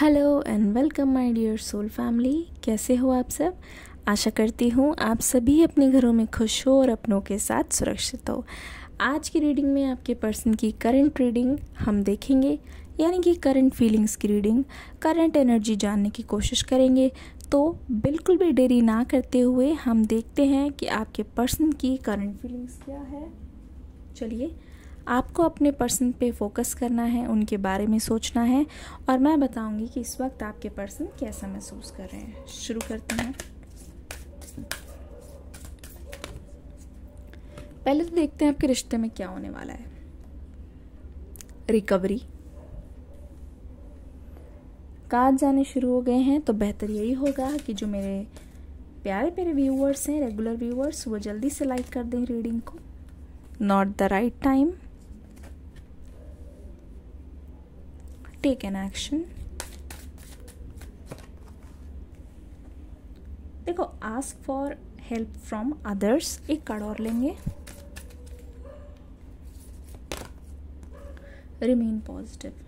hello and welcome my dear soul family कैसे हो आप सब आशा करती हूँ आप सभी अपने घरों में खुश हो और अपनों के साथ सुरक्षित हो आज की रीडिंग में आपके पर्सन की करंट रीडिंग हम देखेंगे यानी कि करंट फीलिंग्स की रीडिंग करंट एनर्जी जानने की कोशिश करेंगे तो बिल्कुल भी देरी ना करते हुए हम देखते हैं कि आपके पर्सन की करंट फीलिंग्स क्या है चलिए आपको अपने पर्सन पे फोकस करना है उनके बारे में सोचना है और मैं बताऊंगी कि इस वक्त आपके पर्सन कैसा महसूस कर रहे हैं शुरू करते हैं पहले तो देखते हैं आपके रिश्ते में क्या होने वाला है रिकवरी काज जाने शुरू हो गए हैं तो बेहतर यही होगा कि जो मेरे प्यारे प्यारे व्यूअर्स हैं रेगुलर व्यूअर्स वो जल्दी से लाइक कर दें रीडिंग को not the right time take an action देखो ask for help from others एक कार्ड और लेंगे remain positive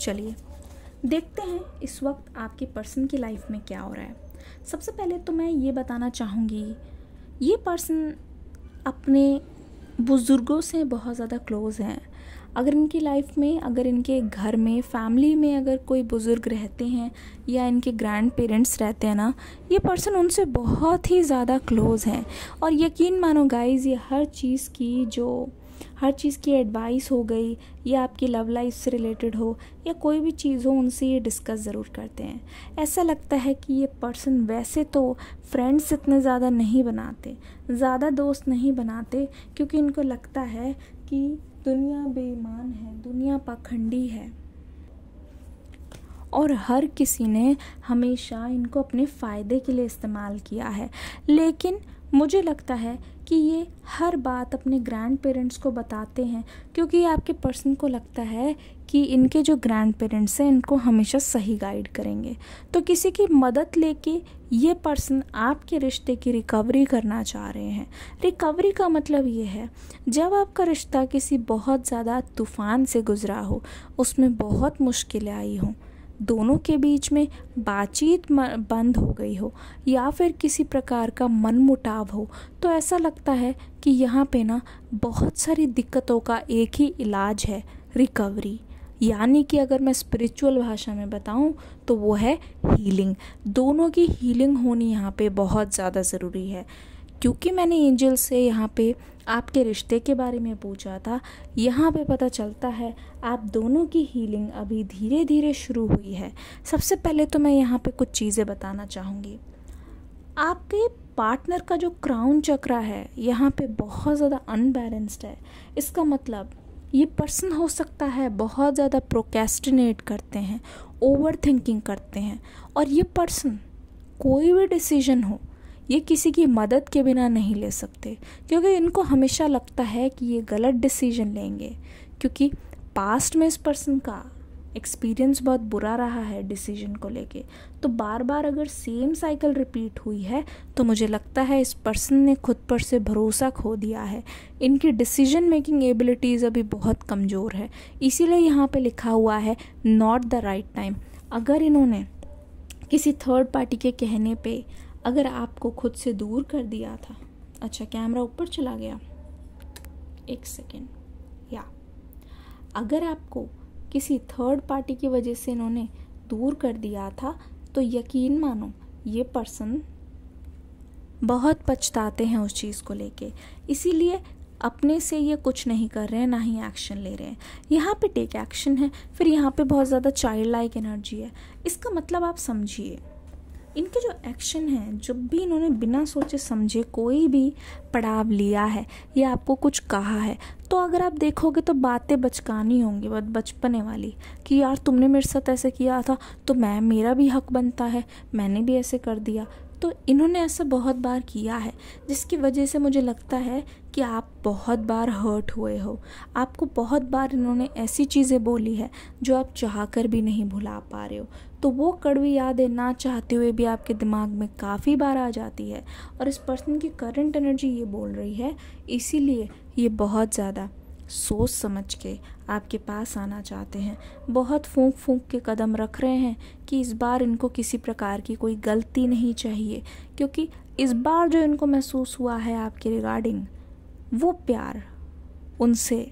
चलिए देखते हैं इस वक्त आपके पर्सन की लाइफ में क्या हो रहा है सबसे पहले तो मैं ये बताना चाहूँगी ये पर्सन अपने बुज़ुर्गों से बहुत ज़्यादा क्लोज़ हैं अगर इनकी लाइफ में अगर इनके घर में फैमिली में अगर कोई बुज़ुर्ग रहते हैं या इनके ग्रैंड पेरेंट्स रहते हैं ना ये पर्सन उनसे बहुत ही ज़्यादा क्लोज़ हैं और यकीन मानो गाइज़ ये हर चीज़ की जो हर चीज़ की एडवाइस हो गई या आपकी लव लाइफ से रिलेटेड हो या कोई भी चीज़ हो उनसे ये डिस्कस ज़रूर करते हैं ऐसा लगता है कि ये पर्सन वैसे तो फ्रेंड्स इतने ज़्यादा नहीं बनाते ज़्यादा दोस्त नहीं बनाते क्योंकि इनको लगता है कि दुनिया बेईमान है दुनिया पाखंडी है और हर किसी ने हमेशा इनको अपने फ़ायदे के लिए इस्तेमाल किया है लेकिन मुझे लगता है कि ये हर बात अपने ग्रैंड पेरेंट्स को बताते हैं क्योंकि आपके पर्सन को लगता है कि इनके जो ग्रैंड पेरेंट्स हैं इनको हमेशा सही गाइड करेंगे तो किसी की मदद लेके ये पर्सन आपके रिश्ते की रिकवरी करना चाह रहे हैं रिकवरी का मतलब ये है जब आपका रिश्ता किसी बहुत ज़्यादा तूफ़ान से गुज़रा हो उसमें बहुत मुश्किलें आई हों दोनों के बीच में बातचीत बंद हो गई हो या फिर किसी प्रकार का मनमुटाव हो तो ऐसा लगता है कि यहाँ पे ना बहुत सारी दिक्कतों का एक ही इलाज है रिकवरी यानी कि अगर मैं स्पिरिचुअल भाषा में बताऊं तो वो है हीलिंग दोनों की हीलिंग होनी यहाँ पे बहुत ज़्यादा ज़रूरी है क्योंकि मैंने एंजल से यहाँ पे आपके रिश्ते के बारे में पूछा था यहाँ पे पता चलता है आप दोनों की हीलिंग अभी धीरे धीरे शुरू हुई है सबसे पहले तो मैं यहाँ पे कुछ चीज़ें बताना चाहूँगी आपके पार्टनर का जो क्राउन चक्रा है यहाँ पे बहुत ज़्यादा अनबैलेंस्ड है इसका मतलब ये पर्सन हो सकता है बहुत ज़्यादा प्रोकेस्टिनेट करते हैं ओवर थिंकिंग करते हैं और ये पर्सन कोई भी डिसीजन हो ये किसी की मदद के बिना नहीं ले सकते क्योंकि इनको हमेशा लगता है कि ये गलत डिसीजन लेंगे क्योंकि पास्ट में इस पर्सन का एक्सपीरियंस बहुत बुरा रहा है डिसीजन को लेके तो बार बार अगर सेम साइकिल रिपीट हुई है तो मुझे लगता है इस पर्सन ने खुद पर से भरोसा खो दिया है इनकी डिसीजन मेकिंग एबिलिटीज़ अभी बहुत कमज़ोर है इसीलिए यहाँ पे लिखा हुआ है नॉट द राइट टाइम अगर इन्होंने किसी थर्ड पार्टी के कहने पे अगर आपको खुद से दूर कर दिया था अच्छा कैमरा ऊपर चला गया एक सेकेंड या अगर आपको किसी थर्ड पार्टी की वजह से इन्होंने दूर कर दिया था तो यकीन मानो ये पर्सन बहुत पछताते हैं उस चीज़ को लेके इसीलिए अपने से ये कुछ नहीं कर रहे हैं ना ही एक्शन ले रहे हैं यहाँ पे टेक एक्शन है फिर यहाँ पे बहुत ज़्यादा चाइल्ड लाइक एनर्जी है इसका मतलब आप समझिए इनके जो एक्शन हैं जब भी इन्होंने बिना सोचे समझे कोई भी पड़ाव लिया है या आपको कुछ कहा है तो अगर आप देखोगे तो बातें बचकानी होंगी बहुत बचपने वाली कि यार तुमने मेरे साथ ऐसे किया था तो मैं मेरा भी हक बनता है मैंने भी ऐसे कर दिया तो इन्होंने ऐसा बहुत बार किया है जिसकी वजह से मुझे लगता है कि आप बहुत बार हर्ट हुए हो आपको बहुत बार इन्होंने ऐसी चीज़ें बोली है जो आप चाह कर भी नहीं भुला पा रहे हो तो वो कड़वी यादें ना चाहते हुए भी आपके दिमाग में काफ़ी बार आ जाती है और इस पर्सन की करंट एनर्जी ये बोल रही है इसीलिए ये बहुत ज़्यादा सोच समझ के आपके पास आना चाहते हैं बहुत फूंक फूंक के कदम रख रहे हैं कि इस बार इनको किसी प्रकार की कोई गलती नहीं चाहिए क्योंकि इस बार जो इनको महसूस हुआ है आपके रिगार्डिंग वो प्यार उनसे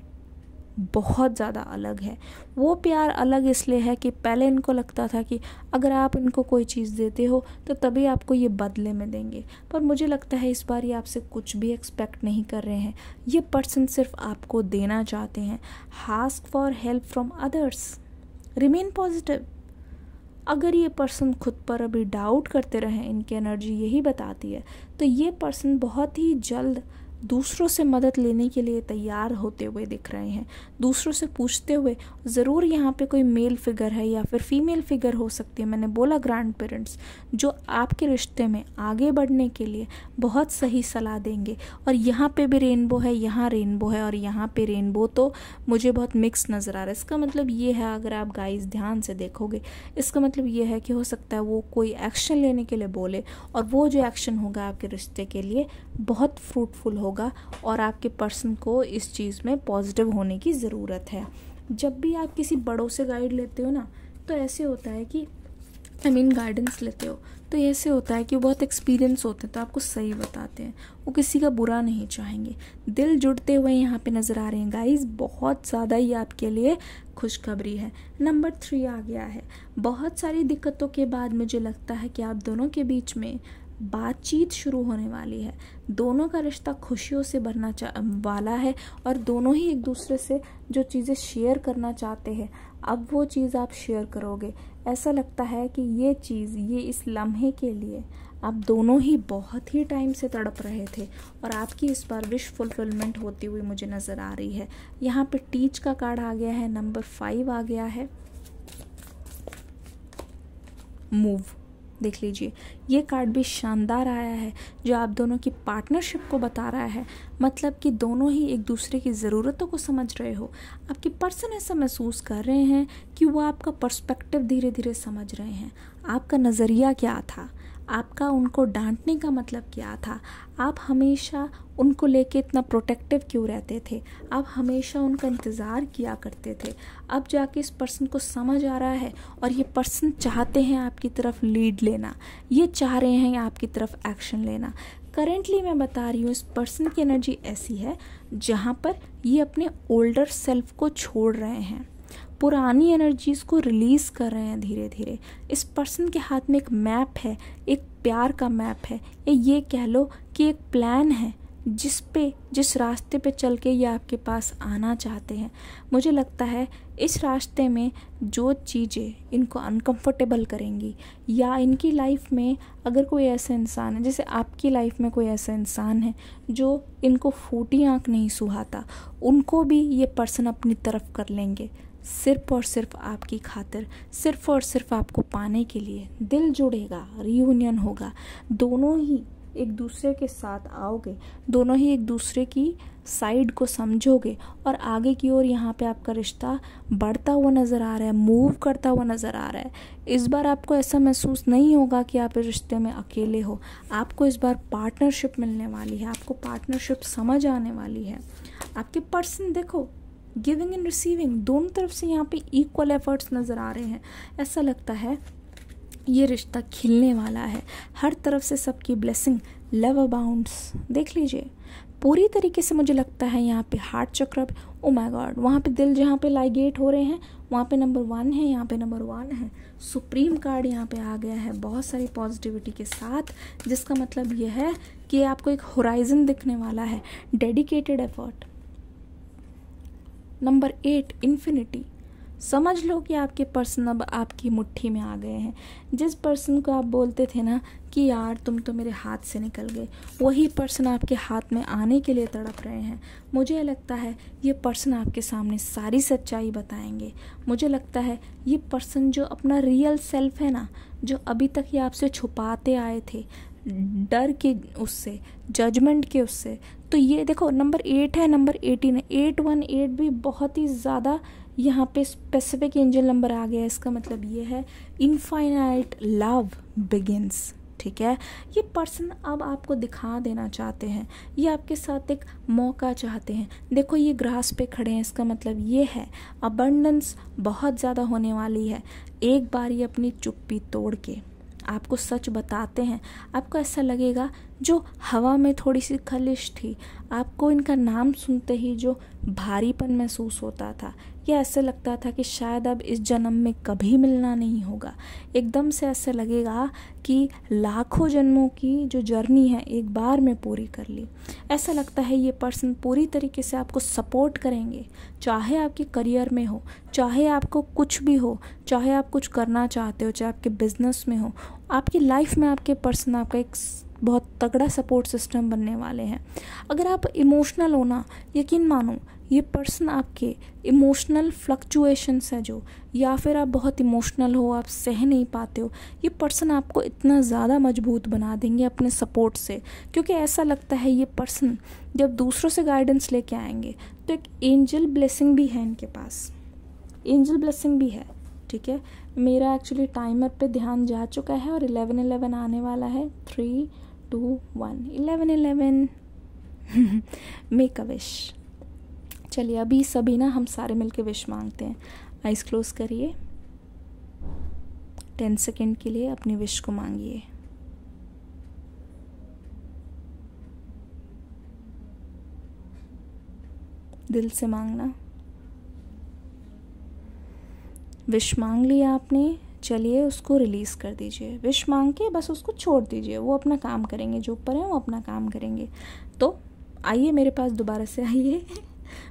बहुत ज़्यादा अलग है वो प्यार अलग इसलिए है कि पहले इनको लगता था कि अगर आप इनको कोई चीज़ देते हो तो तभी आपको ये बदले में देंगे पर मुझे लगता है इस बार ये आपसे कुछ भी एक्सपेक्ट नहीं कर रहे हैं ये पर्सन सिर्फ आपको देना चाहते हैं ask for help from others remain positive अगर ये पर्सन खुद पर अभी डाउट करते रहें इनकी एनर्जी यही बताती है तो ये पर्सन बहुत ही जल्द दूसरों से मदद लेने के लिए तैयार होते हुए दिख रहे हैं दूसरों से पूछते हुए ज़रूर यहाँ पे कोई मेल फिगर है या फिर फीमेल फिगर हो सकती है मैंने बोला ग्रैंड पेरेंट्स जो आपके रिश्ते में आगे बढ़ने के लिए बहुत सही सलाह देंगे और यहाँ पे भी रेनबो है यहाँ रेनबो है और यहाँ पे रेनबो तो मुझे बहुत मिक्स नज़र आ रहा है इसका मतलब ये है अगर आप गाइज ध्यान से देखोगे इसका मतलब ये है कि हो सकता है वो कोई एक्शन लेने के लिए बोले और वो जो एक्शन होगा आपके रिश्ते के लिए बहुत फ्रूटफुल होगा होगा और आपके पर्सन को इस चीज़ में पॉजिटिव होने की ज़रूरत है जब भी आप किसी बड़ों से गाइड लेते हो ना तो ऐसे होता है कि आई मीन गाइडेंस लेते हो तो ऐसे होता है कि बहुत एक्सपीरियंस होते हैं तो आपको सही बताते हैं वो किसी का बुरा नहीं चाहेंगे दिल जुड़ते हुए यहाँ पे नज़र आ रहे हैं गाइस बहुत ज़्यादा ही आपके लिए खुशखबरी है नंबर थ्री आ गया है बहुत सारी दिक्कतों के बाद मुझे लगता है कि आप दोनों के बीच में बातचीत शुरू होने वाली है दोनों का रिश्ता खुशियों से भरना वाला है और दोनों ही एक दूसरे से जो चीज़ें शेयर करना चाहते हैं अब वो चीज़ आप शेयर करोगे ऐसा लगता है कि ये चीज़ ये इस लम्हे के लिए आप दोनों ही बहुत ही टाइम से तड़प रहे थे और आपकी इस बार विश फुलफिलमेंट होती हुई मुझे नज़र आ रही है यहाँ पे टीच का कार्ड आ गया है नंबर फाइव आ गया है मूव देख लीजिए ये कार्ड भी शानदार आया है जो आप दोनों की पार्टनरशिप को बता रहा है मतलब कि दोनों ही एक दूसरे की ज़रूरतों को समझ रहे हो आपकी पर्सन ऐसा महसूस कर रहे हैं कि वो आपका पर्सपेक्टिव धीरे धीरे समझ रहे हैं आपका नज़रिया क्या था आपका उनको डांटने का मतलब क्या था आप हमेशा उनको लेके इतना प्रोटेक्टिव क्यों रहते थे आप हमेशा उनका इंतज़ार किया करते थे अब जाके इस पर्सन को समझ आ रहा है और ये पर्सन चाहते हैं आपकी तरफ लीड लेना ये चाह रहे हैं आपकी तरफ एक्शन लेना करेंटली मैं बता रही हूँ इस पर्सन की एनर्जी ऐसी है जहाँ पर ये अपने ओल्डर सेल्फ को छोड़ रहे हैं पुरानी एनर्जीज़ को रिलीज़ कर रहे हैं धीरे धीरे इस पर्सन के हाथ में एक मैप है एक प्यार का मैप है ये कह लो कि एक प्लान है जिस पे जिस रास्ते पे चल के ये आपके पास आना चाहते हैं मुझे लगता है इस रास्ते में जो चीज़ें इनको अनकंफर्टेबल करेंगी या इनकी लाइफ में अगर कोई ऐसा इंसान है जैसे आपकी लाइफ में कोई ऐसा इंसान है जो इनको फूटी आँख नहीं सुहाता उनको भी ये पर्सन अपनी तरफ कर लेंगे सिर्फ और सिर्फ आपकी खातिर सिर्फ और सिर्फ आपको पाने के लिए दिल जुड़ेगा रीयूनियन होगा दोनों ही एक दूसरे के साथ आओगे दोनों ही एक दूसरे की साइड को समझोगे और आगे की ओर यहाँ पे आपका रिश्ता बढ़ता हुआ नज़र आ रहा है मूव करता हुआ नज़र आ रहा है इस बार आपको ऐसा महसूस नहीं होगा कि आप इस रिश्ते में अकेले हो आपको इस बार पार्टनरशिप मिलने वाली है आपको पार्टनरशिप समझ आने वाली है आपके पर्सन देखो गिविंग एंड रिसीविंग दोनों तरफ से यहाँ पे इक्वल एफर्ट्स नज़र आ रहे हैं ऐसा लगता है ये रिश्ता खिलने वाला है हर तरफ से सबकी ब्लेसिंग लव अबाउंड्स देख लीजिए पूरी तरीके से मुझे लगता है यहाँ पे हार्ट चक्र ओ माय गॉड वहाँ पे दिल जहाँ पे लाइगेट हो रहे हैं वहाँ पे नंबर वन है यहाँ पे नंबर वन है सुप्रीम कार्ड यहाँ पे आ गया है बहुत सारी पॉजिटिविटी के साथ जिसका मतलब यह है कि आपको एक होराइजन दिखने वाला है dedicated effort number eight infinity समझ लो कि आपके पर्सन अब आपकी मुट्ठी में आ गए हैं जिस पर्सन को आप बोलते थे ना कि यार तुम तो मेरे हाथ से निकल गए वही पर्सन आपके हाथ में आने के लिए तड़प रहे हैं मुझे लगता है ये पर्सन आपके सामने सारी सच्चाई बताएंगे मुझे लगता है ये पर्सन जो अपना रियल सेल्फ है ना जो अभी तक ये आपसे छुपाते आए थे डर के उससे जजमेंट के उससे तो ये देखो नंबर एट है नंबर एटीन है एट वन एट भी बहुत ही ज़्यादा यहाँ पे स्पेसिफिक एंजल नंबर आ गया है इसका मतलब ये है इनफाइनाइट लव बिगिनस ठीक है ये पर्सन अब आपको दिखा देना चाहते हैं ये आपके साथ एक मौका चाहते हैं देखो ये ग्रास पे खड़े हैं इसका मतलब ये है अबंडेंस बहुत ज़्यादा होने वाली है एक बार ये अपनी चुप्पी तोड़ के आपको सच बताते हैं आपको ऐसा लगेगा जो हवा में थोड़ी सी खलिश थी आपको इनका नाम सुनते ही जो भारीपन महसूस होता था या ऐसे लगता था कि शायद अब इस जन्म में कभी मिलना नहीं होगा एकदम से ऐसे लगेगा कि लाखों जन्मों की जो जर्नी है एक बार में पूरी कर ली ऐसा लगता है ये पर्सन पूरी तरीके से आपको सपोर्ट करेंगे चाहे आपके करियर में हो चाहे आपको कुछ भी हो चाहे आप कुछ करना चाहते हो चाहे आपके बिजनेस में हो आपकी लाइफ में आपके पर्सन आपका एक बहुत तगड़ा सपोर्ट सिस्टम बनने वाले हैं अगर आप इमोशनल हो ना यकीन मानो ये पर्सन आपके इमोशनल फ्लक्चुएशंस है जो या फिर आप बहुत इमोशनल हो आप सह नहीं पाते हो ये पर्सन आपको इतना ज़्यादा मजबूत बना देंगे अपने सपोर्ट से क्योंकि ऐसा लगता है ये पर्सन जब दूसरों से गाइडेंस लेके आएंगे तो एक एंजल ब्लेसिंग भी है इनके पास एंजल ब्लेसिंग भी है ठीक है मेरा एक्चुअली टाइमर पे ध्यान जा चुका है और इलेवन इलेवन आने वाला है three two one eleven eleven make a wish चलिए अभी सभी ना हम सारे मिलके विश मांगते हैं आइस क्लोज करिए टेन सेकेंड के लिए अपनी विश को मांगिए दिल से मांगना विश मांग लिया आपने चलिए उसको रिलीज़ कर दीजिए विश मांग के बस उसको छोड़ दीजिए वो अपना काम करेंगे जो ऊपर है वो अपना काम करेंगे तो आइए मेरे पास दोबारा से आइए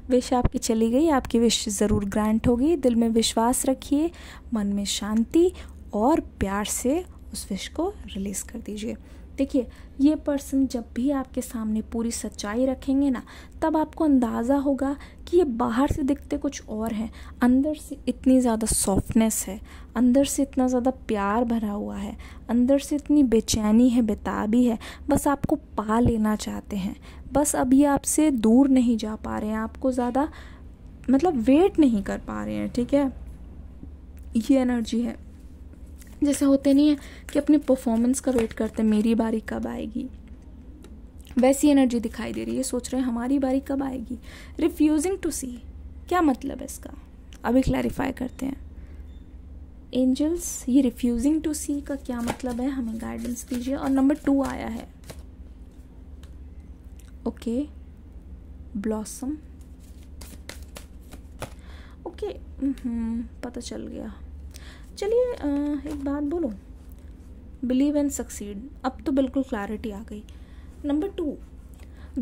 विश आपकी चली गई आपकी विश ज़रूर ग्रांट होगी दिल में विश्वास रखिए मन में शांति और प्यार से उस विश को रिलीज़ कर दीजिए देखिए ये पर्सन जब भी आपके सामने पूरी सच्चाई रखेंगे ना तब आपको अंदाज़ा होगा कि ये बाहर से दिखते कुछ और हैं अंदर से इतनी ज़्यादा सॉफ्टनेस है अंदर से इतना ज़्यादा प्यार भरा हुआ है अंदर से इतनी बेचैनी है बेताबी है बस आपको पा लेना चाहते हैं बस अब ये आपसे दूर नहीं जा पा रहे हैं आपको ज़्यादा मतलब वेट नहीं कर पा रहे हैं ठीक है ये एनर्जी है जैसे होते नहीं है कि अपनी परफॉर्मेंस का वेट करते हैं मेरी बारी कब आएगी वैसी एनर्जी दिखाई दे रही है सोच रहे हैं हमारी बारी कब आएगी रिफ्यूजिंग टू सी क्या मतलब है इसका अभी क्लैरिफाई करते हैं एंजल्स ये रिफ्यूजिंग टू सी का क्या मतलब है हमें गाइडेंस दीजिए और नंबर टू आया है ओके ब्लॉसम ओके पता चल गया चलिए एक बात बोलो बिलीव एंड सक्सीड अब तो बिल्कुल क्लैरिटी आ गई नंबर टू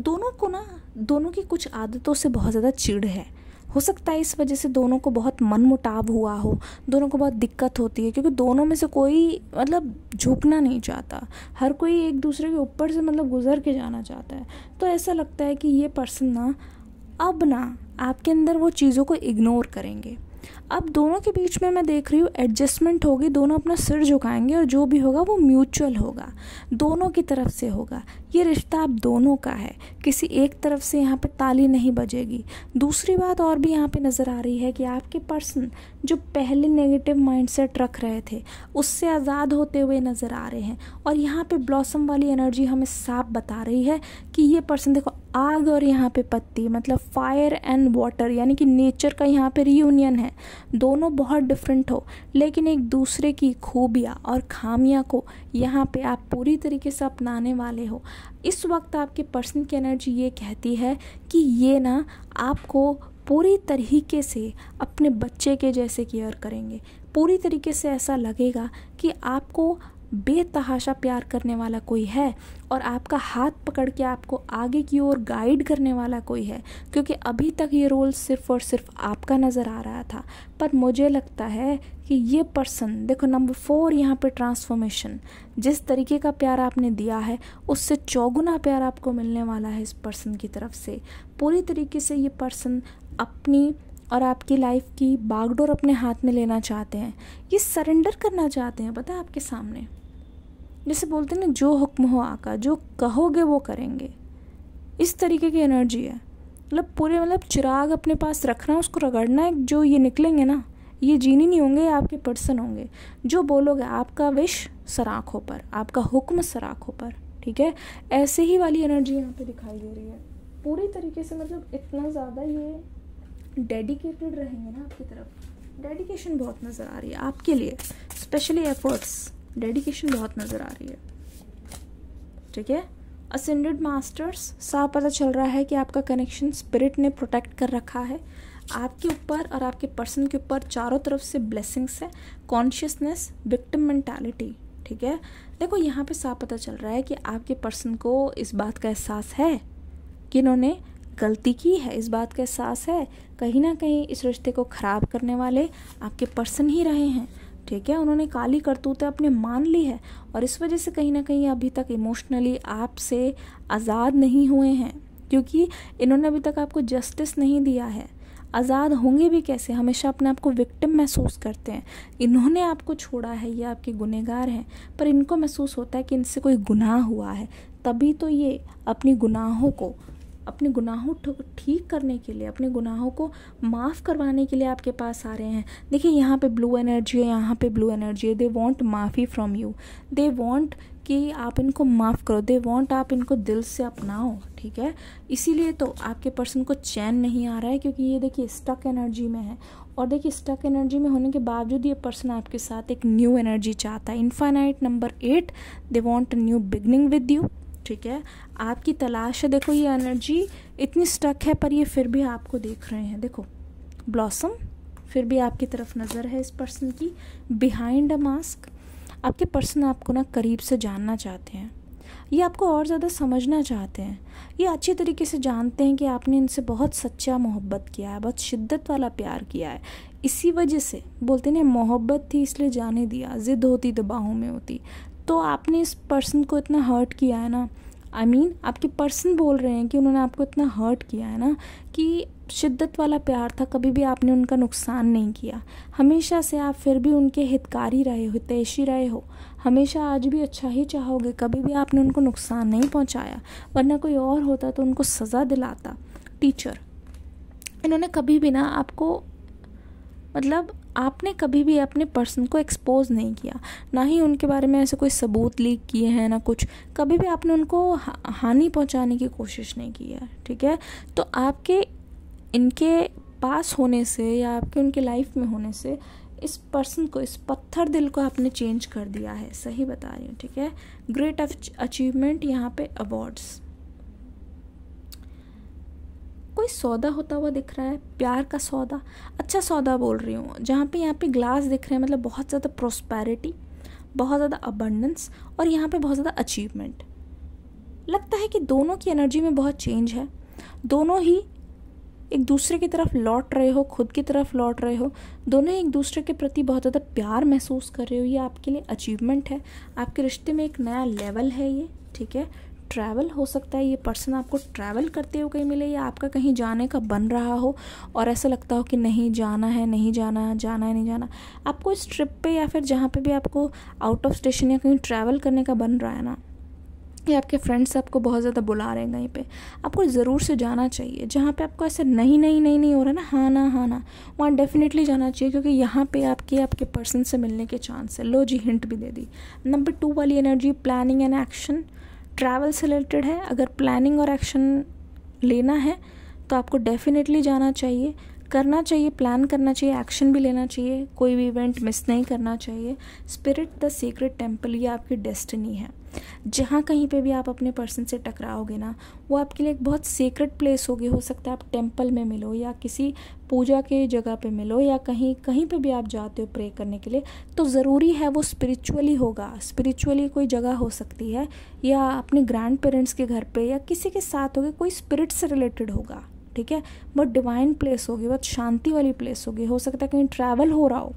दोनों को ना दोनों की कुछ आदतों से बहुत ज़्यादा चिड़ है हो सकता है इस वजह से दोनों को बहुत मन मुटाव हुआ हो दोनों को बहुत दिक्कत होती है क्योंकि दोनों में से कोई मतलब झुकना नहीं चाहता हर कोई एक दूसरे के ऊपर से मतलब गुजर के जाना चाहता है तो ऐसा लगता है कि ये पर्सन ना अब ना आपके अंदर वो चीज़ों को इग्नोर करेंगे अब दोनों के बीच में मैं देख रही हूँ एडजस्टमेंट होगी दोनों अपना सिर झुकाएंगे और जो भी होगा वो म्यूचुअल होगा दोनों की तरफ से होगा ये रिश्ता आप दोनों का है किसी एक तरफ से यहाँ पर ताली नहीं बजेगी दूसरी बात और भी यहाँ पे नज़र आ रही है कि आपके पर्सन जो पहले नेगेटिव माइंडसेट रख रहे थे उससे आज़ाद होते हुए नज़र आ रहे हैं और यहाँ पे ब्लॉसम वाली एनर्जी हमें साफ बता रही है कि ये पर्सन देखो आग और यहाँ पे पत्ती मतलब फायर एंड वाटर यानी कि नेचर का यहाँ पे रियूनियन है दोनों बहुत डिफरेंट हो लेकिन एक दूसरे की खूबियाँ और खामियाँ को यहाँ पे आप पूरी तरीके से अपनाने वाले हो इस वक्त आपके पर्सन की एनर्जी ये कहती है कि ये ना आपको पूरी तरीके से अपने बच्चे के जैसे केयर करेंगे पूरी तरीके से ऐसा लगेगा कि आपको बेतहाशा प्यार करने वाला कोई है और आपका हाथ पकड़ के आपको आगे की ओर गाइड करने वाला कोई है क्योंकि अभी तक ये रोल सिर्फ और सिर्फ आपका नज़र आ रहा था पर मुझे लगता है कि ये पर्सन देखो नंबर फोर यहाँ पे ट्रांसफॉर्मेशन जिस तरीके का प्यार आपने दिया है उससे चौगुना प्यार आपको मिलने वाला है इस पर्सन की तरफ से पूरी तरीके से ये पर्सन अपनी और आपकी लाइफ की बागडोर अपने हाथ में लेना चाहते हैं ये सरेंडर करना चाहते हैं पता है आपके सामने जैसे बोलते हैं ना जो हुक्म हो आका जो कहोगे वो करेंगे इस तरीके की एनर्जी है मतलब पूरे मतलब चिराग अपने पास रखना उसको रगड़ना है जो ये निकलेंगे ना ये जीनी नहीं होंगे आपके पर्सन होंगे जो बोलोगे आपका विश सराखों पर आपका हुक्म सराखों पर ठीक है ऐसे ही वाली एनर्जी यहाँ पे दिखाई दे रही है पूरी तरीके से मतलब इतना ज़्यादा ये डेडिकेटेड रहेंगे ना आपकी तरफ डेडिकेशन बहुत नज़र आ रही है आपके लिए स्पेशली एफर्ट्स डेडिकेशन बहुत नज़र आ रही है ठीक है असेंडेड मास्टर्स साफ पता चल रहा है कि आपका कनेक्शन स्पिरिट ने प्रोटेक्ट कर रखा है आपके ऊपर और आपके पर्सन के ऊपर चारों तरफ से ब्लेसिंग्स है कॉन्शियसनेस विक्टिम मेंटालिटी ठीक है देखो यहाँ पे साफ पता चल रहा है कि आपके पर्सन को इस बात का एहसास है कि इन्होंने गलती की है इस बात का एहसास है कहीं ना कहीं इस रिश्ते को ख़राब करने वाले आपके पर्सन ही रहे हैं ठीक है उन्होंने काली करतूतें अपने मान ली है और इस वजह से कहीं ना कहीं अभी तक इमोशनली आपसे आज़ाद नहीं हुए हैं क्योंकि इन्होंने अभी तक आपको जस्टिस नहीं दिया है आज़ाद होंगे भी कैसे हमेशा अपने आप को विक्टिम महसूस करते हैं इन्होंने आपको छोड़ा है ये आपके गुनहगार हैं पर इनको महसूस होता है कि इनसे कोई गुनाह हुआ है तभी तो ये अपनी गुनाहों को अपने गुनाहों ठीक करने के लिए अपने गुनाहों को माफ़ करवाने के लिए आपके पास आ रहे हैं देखिए यहाँ पे ब्लू एनर्जी है यहाँ पे ब्लू एनर्जी है दे वांट माफ़ी फ्रॉम यू दे वांट कि आप इनको माफ़ करो दे वांट आप इनको दिल से अपनाओ ठीक है इसीलिए तो आपके पर्सन को चैन नहीं आ रहा है क्योंकि ये देखिए स्टक एनर्जी में है और देखिए स्टक एनर्जी में होने के बावजूद ये पर्सन आपके साथ एक न्यू एनर्जी चाहता है infinite number eight they want new beginning with you ठीक है आपकी तलाश है देखो ये एनर्जी इतनी स्टक है पर ये फिर भी आपको देख रहे हैं देखो ब्लॉसम फिर भी आपकी तरफ नज़र है इस पर्सन की बिहाइंड अ मास्क आपके पर्सन आपको ना करीब से जानना चाहते हैं ये आपको और ज़्यादा समझना चाहते हैं ये अच्छे तरीके से जानते हैं कि आपने इनसे बहुत सच्चा मोहब्बत किया है बहुत शिद्दत वाला प्यार किया है इसी वजह से बोलते ना मोहब्बत थी इसलिए जाने दिया ज़िद होती तो बाहों में होती तो आपने इस पर्सन को इतना हर्ट किया है ना आई I मीन mean, आपके पर्सन बोल रहे हैं कि उन्होंने आपको इतना हर्ट किया है ना कि शिद्दत वाला प्यार था कभी भी आपने उनका नुकसान नहीं किया हमेशा से आप फिर भी उनके हितकारी रहे हो हितैषी रहे हो हमेशा आज भी अच्छा ही चाहोगे कभी भी आपने उनको नुकसान नहीं पहुंचाया वरना कोई और होता तो उनको सज़ा दिलाता टीचर इन्होंने कभी भी ना आपको मतलब आपने कभी भी अपने पर्सन को एक्सपोज नहीं किया ना ही उनके बारे में ऐसे कोई सबूत लीक किए हैं ना कुछ कभी भी आपने उनको हानि पहुंचाने की कोशिश नहीं की है ठीक है तो आपके इनके पास होने से या आपके उनके लाइफ में होने से इस पर्सन को इस पत्थर दिल को आपने चेंज कर दिया है सही बता रही हूँ ठीक है ग्रेट अचीवमेंट यहाँ पे अवार्ड्स कोई सौदा होता हुआ दिख रहा है प्यार का सौदा अच्छा सौदा बोल रही हूँ जहाँ पे यहाँ पे ग्लास दिख रहे हैं मतलब बहुत ज़्यादा प्रोस्पैरिटी बहुत ज़्यादा अबंडेंस और यहाँ पे बहुत ज़्यादा अचीवमेंट लगता है कि दोनों की एनर्जी में बहुत चेंज है दोनों ही एक दूसरे की तरफ लौट रहे हो खुद की तरफ लौट रहे हो दोनों एक दूसरे के प्रति बहुत ज़्यादा प्यार महसूस कर रहे हो ये आपके लिए अचीवमेंट है आपके रिश्ते में एक नया लेवल है ये ठीक है ट्रैवल हो सकता है ये पर्सन आपको ट्रैवल करते हुए कहीं मिले या आपका कहीं जाने का बन रहा हो और ऐसा लगता हो कि नहीं जाना है नहीं जाना है जाना है नहीं जाना आपको इस ट्रिप पे या फिर जहाँ पे भी आपको आउट ऑफ स्टेशन या कहीं ट्रैवल करने का बन रहा है ना या आपके फ्रेंड्स आपको बहुत ज़्यादा बुला रहे हैं कहीं पे आपको ज़रूर से जाना चाहिए जहाँ पे आपको ऐसे नहीं नहीं नहीं नहीं हो रहा ना हाँ ना हाँ ना वहाँ डेफिनेटली जाना चाहिए क्योंकि यहाँ पे आपके आपके पर्सन से मिलने के चांस है लो जी हिंट भी दे दी नंबर टू वाली energy planning and action travel से रिलेटेड है अगर प्लानिंग और एक्शन लेना है तो आपको डेफिनेटली जाना चाहिए करना चाहिए प्लान करना चाहिए एक्शन भी लेना चाहिए कोई भी इवेंट मिस नहीं करना चाहिए स्पिरिट द सीक्रेट टेम्पल ये आपकी डेस्टिनी है जहाँ कहीं पे भी आप अपने पर्सन से टकराओगे ना वो आपके लिए एक बहुत सीक्रेट प्लेस होगी हो सकता है आप टेम्पल में मिलो या किसी पूजा के जगह पे मिलो या कहीं कहीं पे भी आप जाते हो प्रे करने के लिए तो ज़रूरी है वो स्पिरिचुअली होगा स्पिरिचुअली कोई जगह हो सकती है या अपने ग्रैंड पेरेंट्स के घर पे या किसी के साथ होगी कोई स्पिरिट से रिलेटेड होगा ठीक है बहुत डिवाइन प्लेस होगी बहुत शांति वाली प्लेस होगी हो सकता है कहीं ट्रैवल हो रहा हो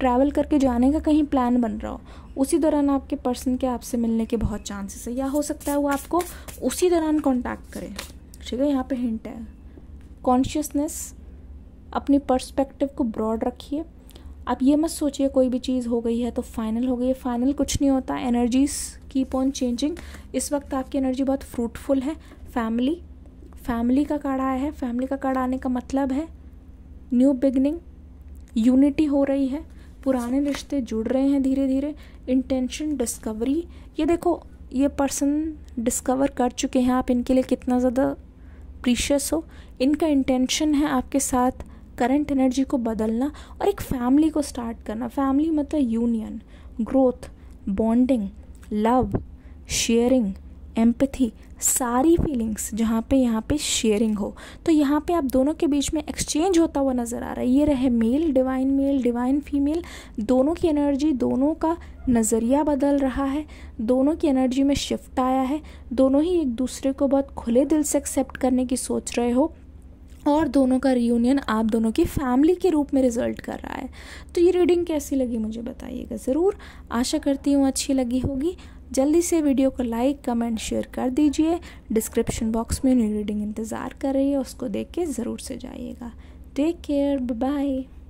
ट्रैवल करके जाने का कहीं प्लान बन रहा हो उसी दौरान आपके पर्सन के आपसे मिलने के बहुत चांसेस है या हो सकता है वो आपको उसी दौरान कॉन्टैक्ट करें ठीक है यहाँ पे हिंट है कॉन्शियसनेस अपनी पर्सपेक्टिव को ब्रॉड रखिए आप ये मत सोचिए कोई भी चीज़ हो गई है तो फाइनल हो गई है फाइनल कुछ नहीं होता एनर्जीज कीप ऑन चेंजिंग इस वक्त आपकी एनर्जी बहुत फ्रूटफुल है फैमिली फैमिली का कार्ड आया है फैमिली का कार्ड आने का मतलब है न्यू बिगनिंग यूनिटी हो रही है पुराने रिश्ते जुड़ रहे हैं धीरे धीरे इंटेंशन डिस्कवरी ये देखो ये पर्सन डिस्कवर कर चुके हैं आप इनके लिए कितना ज़्यादा प्रीशियस हो इनका इंटेंशन है आपके साथ करंट एनर्जी को बदलना और एक फैमिली को स्टार्ट करना फैमिली मतलब union growth bonding love sharing empathy सारी फीलिंग्स जहाँ पे यहाँ पे शेयरिंग हो तो यहाँ पे आप दोनों के बीच में एक्सचेंज होता हुआ नज़र आ रहा है ये रहे male divine male divine female दोनों की एनर्जी दोनों का नज़रिया बदल रहा है दोनों की एनर्जी में शिफ्ट आया है दोनों ही एक दूसरे को बहुत खुले दिल से एक्सेप्ट करने की सोच रहे हो और दोनों का रियूनियन आप दोनों की फैमिली के रूप में रिजल्ट कर रहा है तो ये रीडिंग कैसी लगी मुझे बताइएगा ज़रूर आशा करती हूँ अच्छी लगी होगी जल्दी से वीडियो को लाइक कमेंट शेयर कर दीजिए डिस्क्रिप्शन बॉक्स में न्यू रीडिंग इंतज़ार कर रही है उसको देख के ज़रूर से जाइएगा टेक केयर बाय